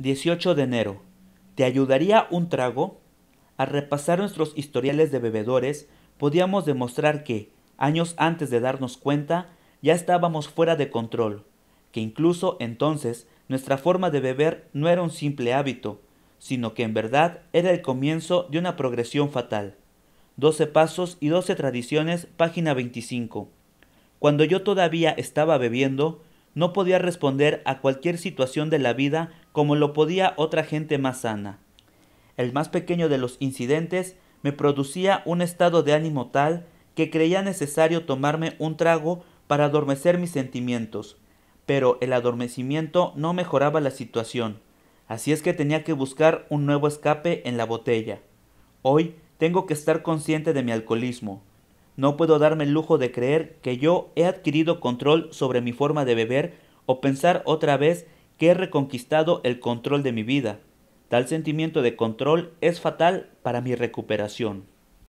18 de enero. ¿Te ayudaría un trago? Al repasar nuestros historiales de bebedores, podíamos demostrar que, años antes de darnos cuenta, ya estábamos fuera de control, que incluso entonces nuestra forma de beber no era un simple hábito, sino que en verdad era el comienzo de una progresión fatal. 12 Pasos y 12 Tradiciones, página 25. Cuando yo todavía estaba bebiendo, no podía responder a cualquier situación de la vida como lo podía otra gente más sana. El más pequeño de los incidentes me producía un estado de ánimo tal que creía necesario tomarme un trago para adormecer mis sentimientos, pero el adormecimiento no mejoraba la situación, así es que tenía que buscar un nuevo escape en la botella. Hoy tengo que estar consciente de mi alcoholismo. No puedo darme el lujo de creer que yo he adquirido control sobre mi forma de beber o pensar otra vez que he reconquistado el control de mi vida. Tal sentimiento de control es fatal para mi recuperación.